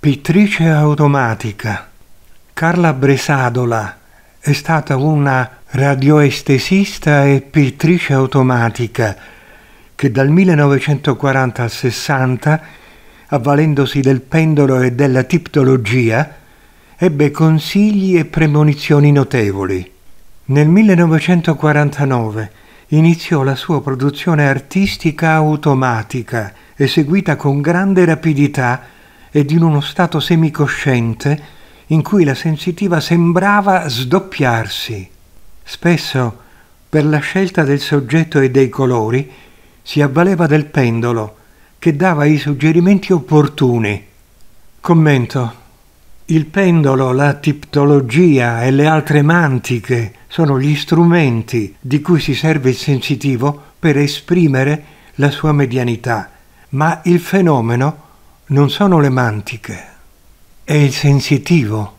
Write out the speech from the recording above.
Pittrice automatica. Carla Bresadola è stata una radioestesista e pittrice automatica che dal 1940 al 60, avvalendosi del pendolo e della tiptologia, ebbe consigli e premonizioni notevoli. Nel 1949 iniziò la sua produzione artistica automatica, eseguita con grande rapidità ed in uno stato semicosciente in cui la sensitiva sembrava sdoppiarsi. Spesso, per la scelta del soggetto e dei colori, si avvaleva del pendolo che dava i suggerimenti opportuni. Commento. Il pendolo, la tiptologia e le altre mantiche sono gli strumenti di cui si serve il sensitivo per esprimere la sua medianità, ma il fenomeno non sono le mantiche, è il sensitivo